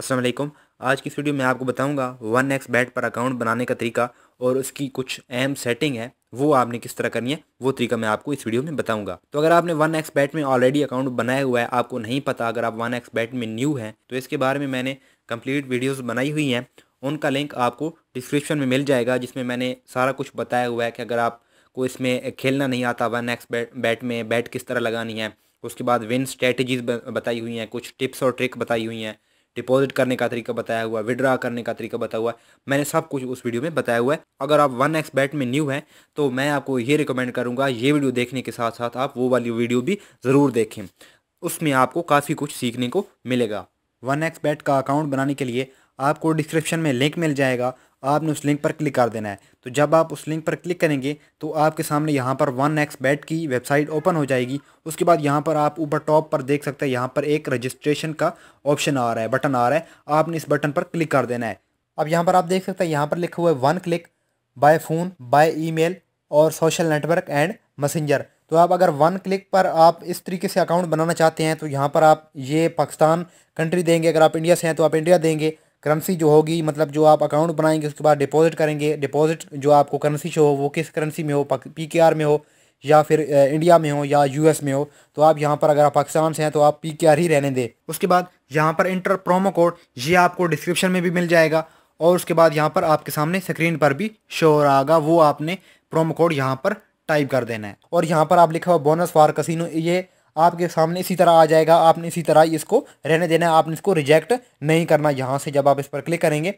असलम आज की इस वीडियो में आपको बताऊंगा वन एक्स बैट पर अकाउंट बनाने का तरीका और उसकी कुछ अहम सेटिंग है वो आपने किस तरह करनी है वो तरीका मैं आपको इस वीडियो में बताऊंगा तो अगर आपने वन एक्स बैट में ऑलरेडी अकाउंट बनाया हुआ है आपको नहीं पता अगर आप वन एक्स बैट में न्यू हैं तो इसके बारे में मैंने कम्प्लीट वीडियोज़ बनाई हुई हैं उनका लिंक आपको डिस्क्रिप्शन में मिल जाएगा जिसमें मैंने सारा कुछ बताया हुआ है कि अगर आपको इसमें खेलना नहीं आता वन एक्स बैट बैट में बैट किस तरह लगानी है उसके बाद विन स्ट्रेटजीज़ बताई हुई हैं कुछ टिप्स और ट्रिक बताई हुई हैं डिपॉजिट करने का तरीका बताया हुआ है विड्रा करने का तरीका बताया हुआ है मैंने सब कुछ उस वीडियो में बताया हुआ है अगर आप वन एक्स बैट में न्यू हैं तो मैं आपको ये रिकमेंड करूँगा ये वीडियो देखने के साथ साथ आप वो वाली वीडियो भी ज़रूर देखें उसमें आपको काफ़ी कुछ सीखने को मिलेगा वन एक्स बैट का अकाउंट बनाने के लिए आपको डिस्क्रिप्शन में लिंक मिल जाएगा आपने उस लिंक पर क्लिक कर देना है तो जब आप उस लिंक पर क्लिक करेंगे तो आपके सामने यहाँ पर वन एक्स बैट की वेबसाइट ओपन हो जाएगी उसके बाद यहाँ पर आप ऊपर टॉप पर देख सकते हैं यहाँ पर एक रजिस्ट्रेशन का ऑप्शन आ रहा है बटन आ रहा है आपने इस बटन पर क्लिक कर देना है अब यहाँ पर आप देख सकते हैं यहाँ पर लिखा हुआ है one click by phone by email और सोशल नेटवर्क एंड मैसेंजर तो आप अगर वन क्लिक पर आप इस तरीके से अकाउंट बनाना चाहते हैं तो यहाँ पर आप ये पाकिस्तान कंट्री देंगे अगर आप इंडिया से हैं तो आप इंडिया देंगे करेंसी जो होगी मतलब जो आप अकाउंट बनाएंगे उसके बाद डिपॉजिट करेंगे डिपॉजिट जो आपको करेंसी शो हो वो किस करेंसी में हो पी के आर में हो या फिर इंडिया में हो या यूएस में हो तो आप यहाँ पर अगर आप पाकिस्तान से हैं तो आप पी के आर ही रहने दें उसके बाद यहाँ पर इंटर प्रोमो कोड ये आपको डिस्क्रिप्शन में भी मिल जाएगा और उसके बाद यहाँ पर आपके सामने स्क्रीन पर भी शो हो रहा होगा वो आपने प्रोमो कोड यहाँ पर टाइप कर देना है और यहाँ पर आप लिखा हुआ बोनस फॉर कसिनो ये आपके सामने इसी तरह आ जाएगा आपने इसी तरह इसको रहने देना है आपने इसको रिजेक्ट नहीं करना यहाँ से जब आप इस पर क्लिक करेंगे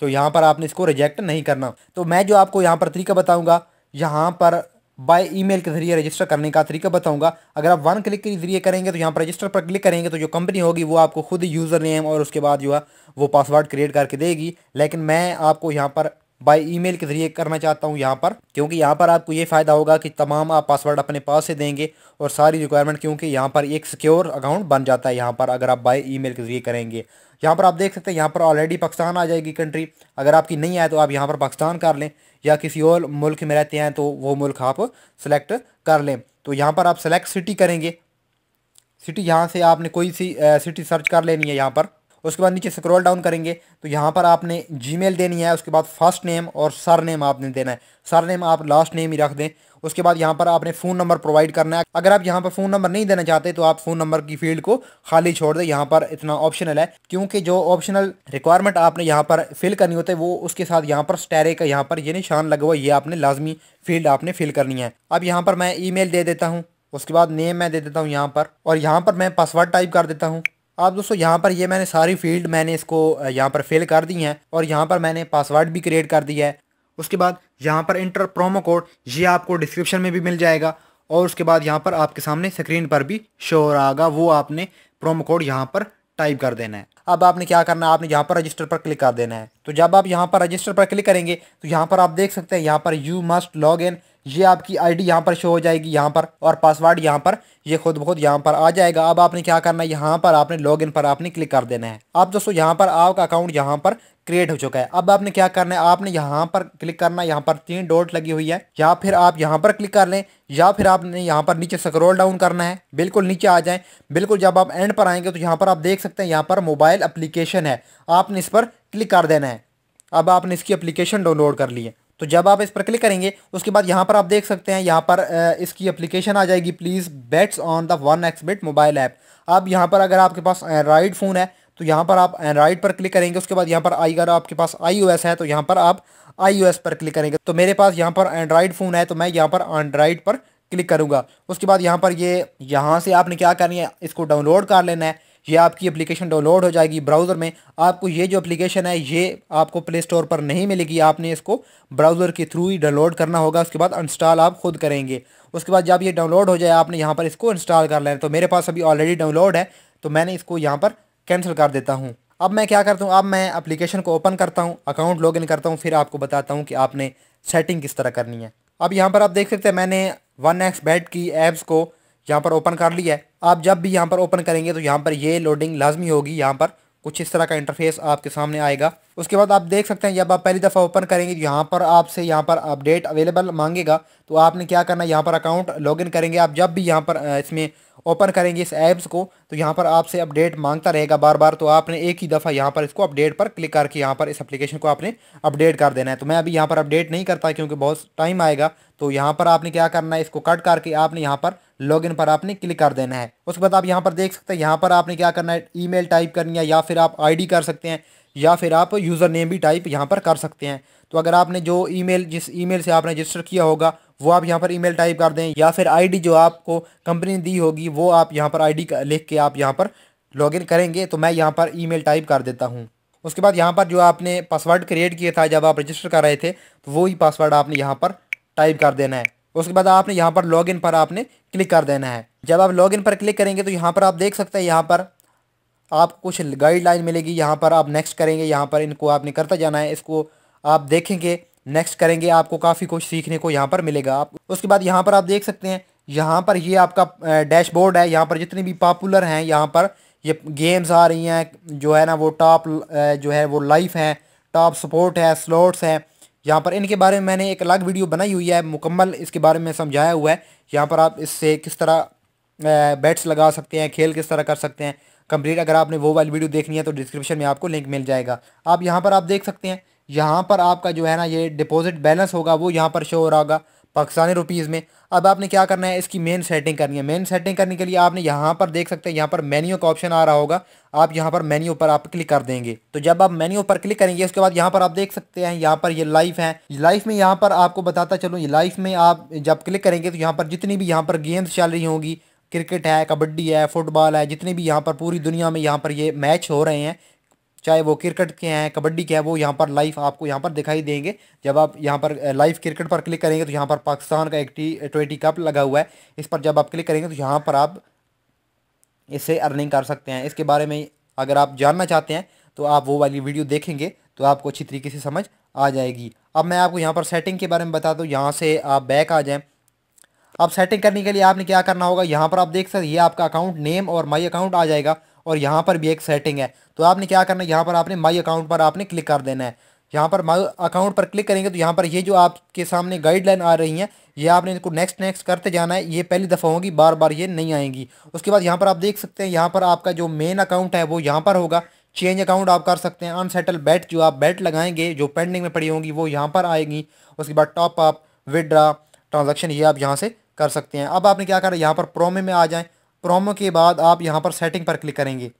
तो यहाँ पर आपने इसको रिजेक्ट नहीं करना तो मैं जो आपको यहाँ पर तरीका बताऊँगा यहाँ पर बाय ईमेल के जरिए रजिस्टर करने का तरीका बताऊंगा अगर आप वन क्लिक के जरिए करेंगे तो यहाँ पर रजिस्टर पर क्लिक करेंगे तो जो कंपनी होगी वो आपको खुद यूज़र नेम और उसके बाद जो है वो पासवर्ड क्रिएट करके देगी लेकिन मैं आपको यहाँ पर बाय ईमेल के ज़रिए करना चाहता हूँ यहाँ पर क्योंकि यहाँ पर आपको ये फ़ायदा होगा कि तमाम आप पासवर्ड अपने पास से देंगे और सारी रिक्वायरमेंट क्योंकि यहाँ पर एक सिक्योर अकाउंट बन जाता है यहाँ पर अगर आप बाय ईमेल के ज़रिए करेंगे यहाँ पर आप देख सकते हैं यहाँ पर ऑलरेडी पाकिस्तान आ जाएगी कंट्री अगर आपकी नहीं आए तो आप यहाँ पर पाकिस्तान कर लें या किसी और मुल्क में रहते हैं तो वो मुल्क आप सेलेक्ट कर लें तो यहाँ पर आप सेलेक्ट सिटी करेंगे सिटी यहाँ से आपने कोई सी सिटी सर्च कर लेनी है यहाँ पर उसके बाद नीचे स्क्रॉल डाउन करेंगे तो यहाँ पर आपने जीमेल देनी है उसके बाद फर्स्ट नेम और सर नेम आपने देना है सर नेम आप लास्ट नेम ही रख दें उसके बाद यहाँ पर आपने फ़ोन नंबर प्रोवाइड करना है अगर आप यहाँ पर फ़ोन नंबर नहीं देना चाहते तो आप फ़ोन नंबर की फील्ड को खाली छोड़ दें यहाँ पर इतना ऑप्शनल है क्योंकि जो ऑप्शनल रिक्वायरमेंट आपने यहाँ पर फिल करनी होती है वो उसके साथ यहाँ पर स्टेरे का यहाँ पर ये निशान लगा हुआ ये आपने लाजमी फील्ड आपने फिल करनी है अब यहाँ पर मैं ई दे देता हूँ उसके बाद नेम मैं दे देता हूँ यहाँ पर और यहाँ पर मैं पासवर्ड टाइप कर देता हूँ आप दोस्तों यहाँ पर ये मैंने सारी फील्ड मैंने इसको यहाँ पर फिल कर दी हैं और यहाँ पर मैंने पासवर्ड भी क्रिएट कर दिया है उसके बाद यहाँ पर इंटर प्रोमो कोड ये आपको डिस्क्रिप्शन में भी मिल जाएगा और उसके बाद यहाँ पर आपके सामने स्क्रीन पर भी शो हो रहा वो आपने प्रोमो कोड यहाँ पर टाइप कर देना है अब आपने क्या करना है आपने यहाँ पर रजिस्टर पर क्लिक कर देना है तो जब आप यहाँ पर रजिस्टर पर क्लिक करेंगे तो यहाँ पर आप देख सकते हैं यहाँ पर यू मस्ट लॉग इन ये आपकी आईडी यहाँ पर शो हो जाएगी यहाँ पर और पासवर्ड यहाँ पर ये खुद बहुत यहाँ पर आ जाएगा अब आपने क्या करना है यहाँ पर आपने लॉगिन पर आपने क्लिक कर देना है अब दोस्तों यहाँ पर आपका अकाउंट यहाँ पर क्रिएट हो चुका है अब आपने क्या करना है आपने यहाँ पर क्लिक करना है यहाँ पर तीन डॉट लगी हुई है या फिर आप यहाँ पर क्लिक कर लें या फिर आपने यहाँ पर नीचे स्क्रॉल डाउन करना है बिल्कुल नीचे आ जाएं बिल्कुल जब आप एंड पर आएंगे तो यहाँ पर आप देख सकते हैं यहाँ पर मोबाइल अप्लीकेशन है आपने इस पर क्लिक कर देना है अब आपने इसकी अप्लीकेशन डाउनलोड कर ली है तो जब आप इस पर क्लिक करेंगे उसके बाद यहाँ पर आप देख सकते हैं यहाँ पर इसकी एप्लीकेशन आ जाएगी please bets on the one X bet mobile app अब यहाँ पर अगर आपके पास एंड्राइड फ़ोन है तो यहाँ पर आप एंड्राइड पर क्लिक करेंगे उसके बाद यहाँ पर आई अगर आपके पास आई है तो यहाँ पर आप आई पर क्लिक करेंगे तो मेरे पास यहाँ पर एंड्राइड फ़ोन है तो मैं यहाँ पर एंड्राइड पर क्लिक करूँगा उसके बाद यहाँ पर ये यहाँ से आपने क्या करनी है इसको डाउनलोड कर लेना है ये आपकी एप्लीकेशन डाउनलोड हो जाएगी ब्राउज़र में आपको ये जो एप्लीकेशन है ये आपको प्ले स्टोर पर नहीं मिलेगी आपने इसको ब्राउज़र के थ्रू ही डाउनलोड करना होगा उसके बाद इंस्टॉल आप खुद करेंगे उसके बाद जब ये डाउनलोड हो जाए आपने यहाँ पर इसको इंस्टॉल कर लेना तो मेरे पास अभी ऑलरेडी डाउनलोड है तो मैंने इसको यहाँ पर कैंसिल कर देता हूँ अब मैं क्या करता हूँ अब मैं अप्लीकेशन को ओपन करता हूँ अकाउंट लॉग इन करता हूँ फिर आपको बताता हूँ कि आपने सेटिंग किस तरह करनी है अब यहाँ पर आप देख सकते हैं मैंने वन एक्स बैट की एप्स को यहाँ पर ओपन कर लिया है आप जब भी यहाँ पर ओपन करेंगे तो यहाँ पर ये लोडिंग लाजमी होगी यहाँ पर कुछ इस तरह का इंटरफेस आपके सामने आएगा उसके बाद आप देख सकते हैं जब आप पहली दफ़ा ओपन करेंगे तो यहाँ पर आपसे यहाँ पर अपडेट अवेलेबल मांगेगा तो आपने क्या करना है यहाँ पर अकाउंट लॉगिन करेंगे आप जब भी यहाँ पर इसमें ओपन करेंगे इस ऐप्स को तो यहाँ पर आपसे अपडेट मांगता रहेगा बार बार तो आपने एक ही दफ़ा यहाँ पर इसको अपडेट पर क्लिक करके यहाँ पर इस एप्लीकेशन को आपने अपडेट कर देना है तो मैं अभी यहाँ पर अपडेट नहीं करता क्योंकि बहुत टाइम आएगा तो यहाँ पर आपने क्या करना है इसको कट करके आपने यहाँ पर लॉगिन पर आपने क्लिक कर देना है उसके बाद आप यहाँ पर देख सकते हैं यहाँ पर आपने क्या करना है ईमेल टाइप करनी है या फिर आप आईडी कर सकते हैं या फिर आप यूज़र नेम भी टाइप यहाँ पर कर सकते हैं तो अगर आपने जो ई जिस ई से आपने रजिस्टर किया होगा वो आप यहाँ पर ई टाइप कर दें या फिर आई जो आपको कंपनी ने दी होगी वो आप यहाँ पर डी लिख के आप यहाँ पर लॉगिन करेंगे तो मैं यहाँ पर ई टाइप कर देता हूँ उसके बाद यहाँ पर जो आपने पासवर्ड क्रिएट किया था जब आप रजिस्टर कर रहे थे तो वही पासवर्ड आपने यहाँ पर टाइप कर देना है उसके बाद आपने यहाँ पर लॉगिन पर आपने क्लिक कर देना है जब आप लॉगिन पर क्लिक करेंगे तो यहाँ पर आप देख सकते हैं यहाँ पर आप कुछ गाइडलाइन मिलेगी यहाँ पर आप नेक्स्ट करेंगे यहाँ पर इनको आपने करता जाना है इसको आप देखेंगे नेक्स्ट करेंगे आपको काफ़ी कुछ सीखने को यहाँ पर मिलेगा आप उसके बाद यहाँ पर आप देख सकते हैं यहाँ पर ये आपका डैशबोर्ड है यहाँ पर जितने भी पॉपुलर हैं यहाँ पर ये गेम्स आ रही हैं जो है ना वो टॉप जो है वो लाइफ हैं टॉप सपोर्ट है स्लोट्स हैं यहाँ पर इनके बारे में मैंने एक अलग वीडियो बनाई हुई है मुकम्मल इसके बारे में समझाया हुआ है यहाँ पर आप इससे किस तरह बैट्स लगा सकते हैं खेल किस तरह कर सकते हैं कंप्लीट अगर आपने वो वाली वीडियो देखनी है तो डिस्क्रिप्शन में आपको लिंक मिल जाएगा आप यहाँ पर आप देख सकते हैं यहाँ पर आपका जो है ना ये डिपॉजिट बैलेंस होगा वो यहाँ पर शो हो रहा होगा पाकिस्तानी रुपीज़ में अब आपने क्या करना है इसकी मेन सेटिंग करनी है मेन सेटिंग करने के लिए आपने यहाँ पर देख सकते हैं यहाँ पर मेन्यू का ऑप्शन आ रहा होगा आप यहाँ पर मेन्यू पर आप क्लिक कर देंगे तो जब आप मेन्यू पर क्लिक करेंगे उसके बाद यहाँ पर आप देख सकते हैं यहाँ पर ये यह लाइफ है लाइफ में यहाँ पर आपको बताता चलूँ ये लाइफ में आप जब क्लिक करेंगे तो यहाँ पर जितनी भी यहाँ पर गेम्स चल रही होंगी क्रिकेट है कबड्डी है फुटबॉल है जितने भी यहाँ पर पूरी दुनिया में यहाँ पर ये मैच हो रहे हैं चाहे वो क्रिकेट के हैं कबड्डी के हैं वो यहाँ पर लाइव आपको यहाँ पर दिखाई देंगे जब आप यहाँ पर लाइव क्रिकेट पर क्लिक करेंगे तो यहाँ पर पाकिस्तान का एक टी ट्वेंटी कप लगा हुआ है इस पर जब आप क्लिक करेंगे तो यहाँ पर आप इससे अर्निंग कर सकते हैं इसके बारे में अगर आप जानना चाहते हैं तो आप वो वाली वीडियो देखेंगे तो आपको अच्छी तरीके से समझ आ जाएगी अब मैं आपको यहाँ पर सेटिंग के बारे में बता दूँ यहाँ से आप बैक आ जाएँ अब सेटिंग करने के लिए आपने क्या करना होगा यहाँ पर आप देख सकते ये आपका अकाउंट नेम और माई अकाउंट आ जाएगा और यहाँ पर भी एक सेटिंग है तो आपने क्या करना है यहाँ पर आपने माई अकाउंट पर आपने क्लिक कर देना है यहाँ पर माई अकाउंट पर क्लिक करेंगे तो यहाँ पर ये जो आपके सामने गाइडलाइन आ रही हैं ये आपने इनको नेक्स्ट नेक्स्ट करते जाना है ये पहली दफ़ा होगी बार बार ये नहीं आएंगी उसके बाद यहाँ पर आप देख सकते हैं यहाँ पर आपका जो मेन अकाउंट है वो यहाँ पर होगा चेंज अकाउंट आप कर सकते हैं अनसेटल बैट जो आप बैट लगाएंगे जो पेंडिंग में पड़ी होंगी वो यहाँ पर आएगी उसके बाद टॉप अप विदड्रा ट्रांजेक्शन ये आप यहाँ से कर सकते हैं अब आपने क्या करा यहाँ पर प्रोमे में आ जाएँ प्रोमो के बाद आप यहाँ पर सेटिंग पर क्लिक करेंगे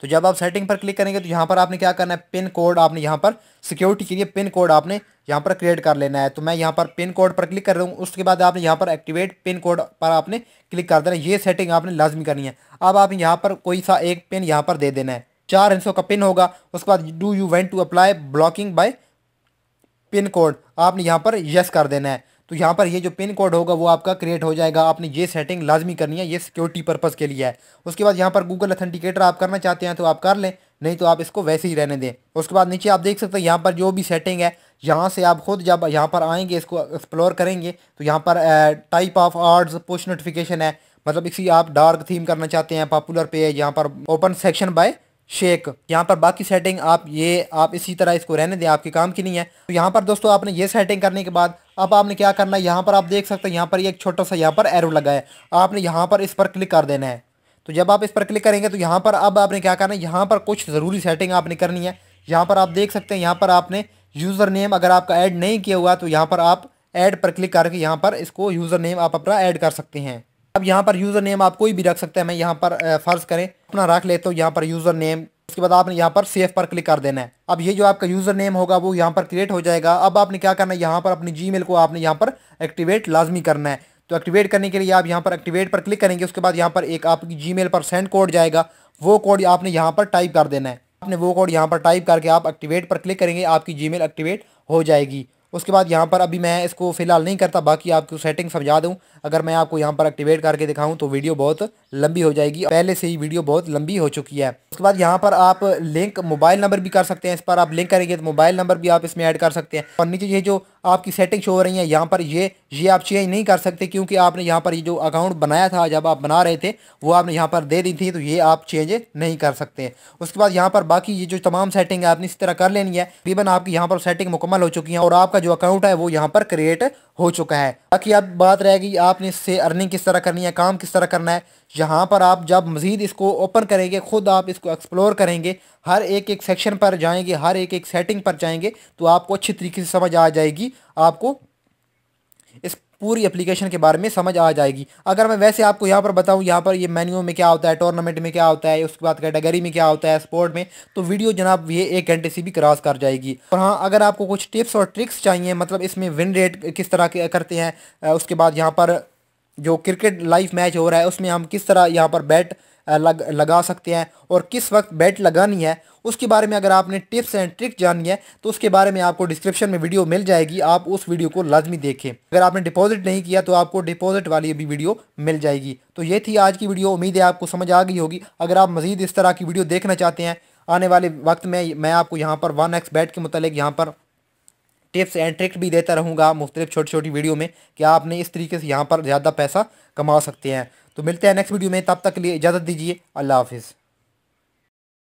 तो जब आप सेटिंग पर क्लिक करेंगे तो यहाँ पर आपने क्या करना है पिन कोड आपने यहाँ पर सिक्योरिटी के लिए पिन कोड आपने यहाँ पर क्रिएट कर लेना है तो मैं यहाँ पर पिन कोड पर क्लिक कर रहा हूँ उसके बाद आपने यहाँ पर एक्टिवेट पिन कोड पर आपने क्लिक कर देना है ये सेटिंग आपने लाजमी करनी है अब आप यहाँ पर कोई सा एक पिन यहाँ पर दे देना है चार इंचों का पिन होगा उसके बाद do you want to apply blocking by pin code आपने यहाँ पर यस कर देना है तो यहाँ पर ये जो पिन कोड होगा वो आपका क्रिएट हो जाएगा आपने ये सेटिंग लाजमी करनी है ये सिक्योरिटी पर्पज़ के लिए है उसके बाद यहाँ पर गूगल अथेंटिकेटर आप करना चाहते हैं तो आप कर लें नहीं तो आप इसको वैसे ही रहने दें उसके बाद नीचे आप देख सकते हैं यहाँ पर जो भी सेटिंग है यहाँ से आप खुद जब यहाँ पर आएंगे इसको एक्सप्लोर करेंगे तो यहाँ पर type of arts post notification है मतलब इसी आप डार्क थीम करना चाहते हैं पॉपुलर पे है यहाँ पर ओपन सेक्शन बाय शेक यहाँ पर बाकी सेटिंग आप ये आप इसी तरह इसको रहने दें आपके काम की नहीं है तो यहाँ पर दोस्तों आपने ये सेटिंग करने के बाद अब आपने क्या करना है यहाँ पर आप देख सकते हैं यहाँ पर एक छोटा सा यहाँ पर एरो लगा है आपने यहाँ पर इस पर क्लिक कर देना है तो जब आप इस पर क्लिक करेंगे तो यहाँ पर अब आपने क्या करना है यहाँ पर कुछ ज़रूरी सेटिंग आपने करनी है यहाँ पर आप देख सकते हैं यहाँ पर आपने यूज़र नेम अगर आपका ऐड नहीं किया हुआ तो यहाँ पर आप ऐड पर क्लिक करके यहाँ पर इसको यूज़र नेम आप अपना ऐड कर सकते हैं अब यहाँ पर यूज़र नेम आप कोई भी रख सकते हैं मैं यहाँ पर फ़र्ज़ करें अपना रख लेते हो यहाँ पर यूज़र नेम उसके बाद आपने यहाँ पर सेफ पर क्लिक कर देना है अब ये जो आपका यूज़र नेम होगा वो यहाँ पर क्रिएट हो जाएगा अब आपने क्या करना है यहाँ पर अपनी जी को आपने यहाँ पर एक्टिवेट लाजमी करना है तो एक्टिवेट करने के लिए आप यहाँ पर एक्टिवेट पर क्लिक करेंगे उसके बाद यहाँ पर एक आपकी जी पर सेंड कोड जाएगा वो कोड आपने यहाँ पर टाइप कर देना है आपने वो कोड यहाँ पर टाइप करके आप एक्टिवेट पर क्लिक करेंगे आपकी जी एक्टिवेट हो जाएगी उसके बाद यहाँ पर अभी मैं इसको फ़िलहाल नहीं करता बाकी आपको सेटिंग समझा दूँ अगर मैं आपको यहाँ पर एक्टिवेट करके दिखाऊँ तो वीडियो बहुत लंबी हो जाएगी पहले से ही वीडियो बहुत लंबी हो चुकी है उसके बाद यहाँ पर आप लिंक मोबाइल नंबर भी कर सकते हैं इस पर आप लिंक करेंगे तो मोबाइल नंबर भी आप इसमें ऐड कर सकते हैं और नीचे ये जो आपकी सेटिंग शो हो रही है यहाँ पर ये ये आप चेंज नहीं कर सकते क्योंकि आपने यहाँ पर ये जो अकाउंट बनाया था जब आप बना रहे थे वो आपने यहाँ पर दे दी थी तो ये आप चेंज नहीं कर सकते उसके बाद यहाँ पर बाकी ये जो तमाम सेटिंग है आपने इस तरह कर लेनी है तकरीबन आपकी यहाँ पर सेटिंग मुकम्मल हो चुकी है और आपका जो अकाउंट है वो यहाँ पर क्रिएट हो चुका है बाकी अब बात रहेगी आपने इससे अर्निंग किस तरह करनी है काम किस तरह करना है यहाँ पर आप जब मज़ीद इसको ओपन करेंगे ख़ुद आप इसको एक्सप्लोर करेंगे हर एक एक सेक्शन पर जाएंगे हर एक एक सेटिंग पर जाएंगे तो आपको अच्छी तरीके से समझ आ जाएगी आपको इस पूरी एप्लीकेशन के बारे में समझ आ जाएगी अगर मैं वैसे आपको यहाँ पर बताऊँ यहाँ पर ये मेन्यू में क्या होता है टूर्नामेंट में क्या होता है उसके बाद कैटेगरी में क्या होता है स्पोर्ट में तो वीडियो जनाब ये एक घंटे से भी क्रॉस कर जाएगी और हाँ अगर आपको कुछ टिप्स और ट्रिक्स चाहिए मतलब इसमें विन रेट किस तरह के करते हैं उसके बाद यहाँ पर जो क्रिकेट लाइव मैच हो रहा है उसमें हम किस तरह यहाँ पर बैट लग लगा सकते हैं और किस वक्त बैट लगानी है उसके बारे में अगर आपने टिप्स एंड ट्रिक जाननी है तो उसके बारे में आपको डिस्क्रिप्शन में वीडियो मिल जाएगी आप उस वीडियो को लाजमी देखें अगर आपने डिपॉजिट नहीं किया तो आपको डिपॉजिट वाली भी वीडियो मिल जाएगी तो ये थी आज की वीडियो उम्मीद है आपको समझ आ गई होगी अगर आप मज़ीद इस तरह की वीडियो देखना चाहते हैं आने वाले वक्त में मैं आपको यहाँ पर वन एक्स बैट के मतलब यहाँ पर टिप्स एंड ट्रिक भी देता रहूँगा मुख्तलिफ छोटी छोटी वीडियो में कि आपने इस तरीके से यहाँ पर ज़्यादा पैसा कमा सकते हैं तो मिलते हैं नेक्स्ट वीडियो में तब तक के लिए इजाज़त दीजिए अल्लाह हाफिज़